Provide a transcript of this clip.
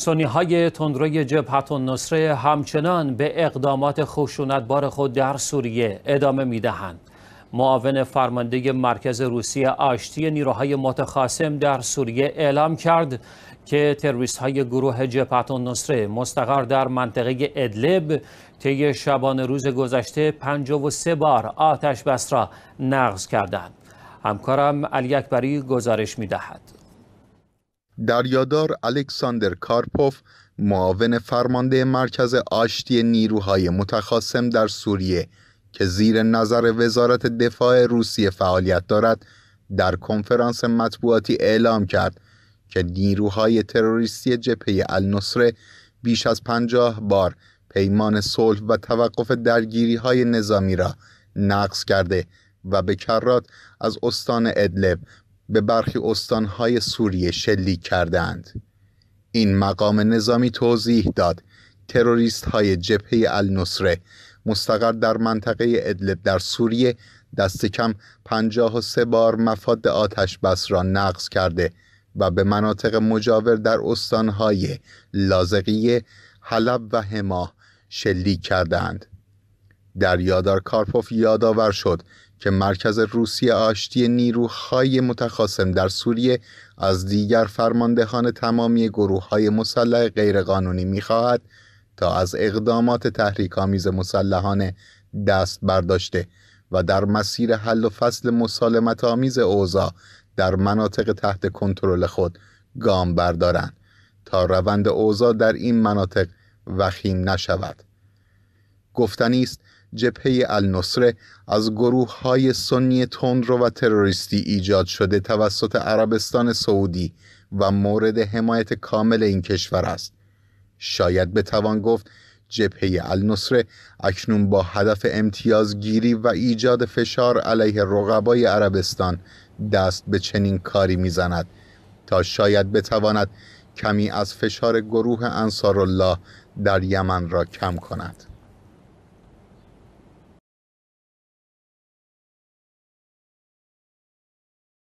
سونی های تندروی جبهت نصره همچنان به اقدامات خشونتبار خود در سوریه ادامه می دهند. معاون فرمانده مرکز روسیه آشتی نیروهای متخاصم در سوریه اعلام کرد که ترویست های گروه جبهت نصره مستقر در منطقه ادلب طی شبانه روز گذشته 53 بار آتش بس را نقض کردند. همکارم علی اکبری گزارش می دهد. دریادار الکساندر کارپوف معاون فرمانده مرکز آشتی نیروهای متخاصم در سوریه که زیر نظر وزارت دفاع روسیه فعالیت دارد در کنفرانس مطبوعاتی اعلام کرد که نیروهای تروریستی جبهه النصره بیش از پنجاه بار پیمان صلح و توقف درگیری های نظامی را نقض کرده و به کرات از استان ادلب به برخی استانهای سوریه شلیک کردند این مقام نظامی توضیح داد تروریست های جبهه النصره مستقر در منطقه ادلب در سوریه دست کم 53 بار مفاد آتش بس را نقض کرده و به مناطق مجاور در استانهای لازقیه، حلب و حماه شلیک کردند. در یادار کارپوف یادآور شد که مرکز روسیه آشتی نیروهای متخاصم در سوریه از دیگر فرماندهان تمامی گروه های مسلح غیرقانونی میخواهد تا از اقدامات تحریک آمیز مسلحانه دست برداشته و در مسیر حل و فصل مسالمت آمیز اوزا در مناطق تحت کنترل خود گام بردارند تا روند اوزا در این مناطق وخیم نشود گفتنی است جبهه النصره از گروه های سنی تندرو و تروریستی ایجاد شده توسط عربستان سعودی و مورد حمایت کامل این کشور است شاید بتوان گفت جبهه النصره اکنون با هدف امتیازگیری و ایجاد فشار علیه رقبای عربستان دست به چنین کاری میزند تا شاید بتواند کمی از فشار گروه انصار الله در یمن را کم کند